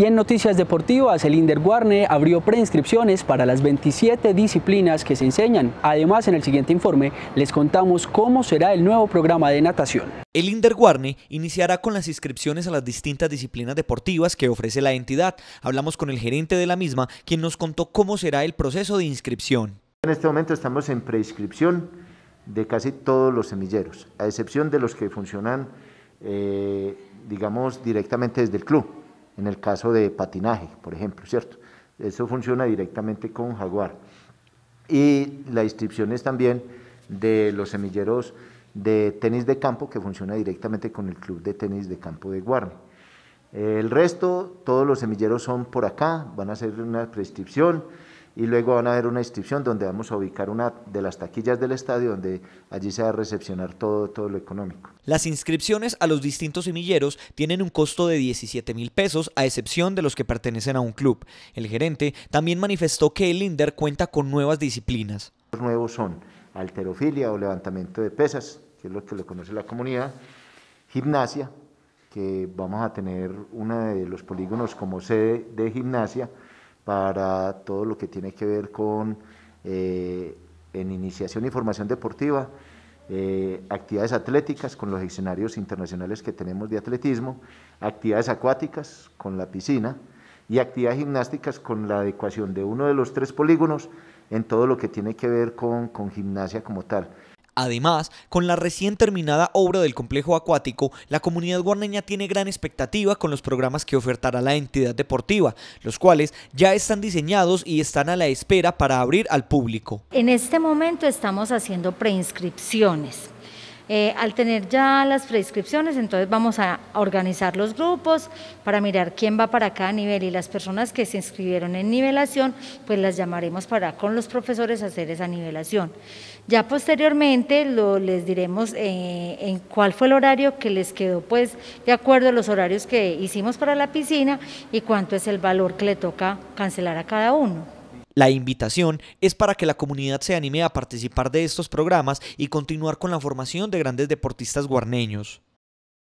Y en noticias deportivas, el Inderguarne abrió preinscripciones para las 27 disciplinas que se enseñan. Además, en el siguiente informe les contamos cómo será el nuevo programa de natación. El Inderguarne iniciará con las inscripciones a las distintas disciplinas deportivas que ofrece la entidad. Hablamos con el gerente de la misma, quien nos contó cómo será el proceso de inscripción. En este momento estamos en preinscripción de casi todos los semilleros, a excepción de los que funcionan, eh, digamos, directamente desde el club en el caso de patinaje, por ejemplo, ¿cierto? Eso funciona directamente con Jaguar. Y la inscripción es también de los semilleros de tenis de campo, que funciona directamente con el Club de Tenis de Campo de Guarne. El resto, todos los semilleros son por acá, van a hacer una prescripción y luego van a haber una inscripción donde vamos a ubicar una de las taquillas del estadio donde allí se va a recepcionar todo, todo lo económico. Las inscripciones a los distintos semilleros tienen un costo de 17 mil pesos a excepción de los que pertenecen a un club. El gerente también manifestó que el INDER cuenta con nuevas disciplinas. Los nuevos son alterofilia o levantamiento de pesas, que es lo que le conoce la comunidad, gimnasia, que vamos a tener uno de los polígonos como sede de gimnasia, para todo lo que tiene que ver con eh, en iniciación y formación deportiva, eh, actividades atléticas con los escenarios internacionales que tenemos de atletismo, actividades acuáticas con la piscina y actividades gimnásticas con la adecuación de uno de los tres polígonos en todo lo que tiene que ver con gimnasia como tal. Además, con la recién terminada obra del complejo acuático, la comunidad guarneña tiene gran expectativa con los programas que ofertará la entidad deportiva, los cuales ya están diseñados y están a la espera para abrir al público. En este momento estamos haciendo preinscripciones eh, al tener ya las prescripciones, entonces vamos a organizar los grupos para mirar quién va para cada nivel y las personas que se inscribieron en nivelación, pues las llamaremos para con los profesores hacer esa nivelación. Ya posteriormente les diremos eh, en cuál fue el horario que les quedó, pues de acuerdo a los horarios que hicimos para la piscina y cuánto es el valor que le toca cancelar a cada uno. La invitación es para que la comunidad se anime a participar de estos programas y continuar con la formación de grandes deportistas guarneños.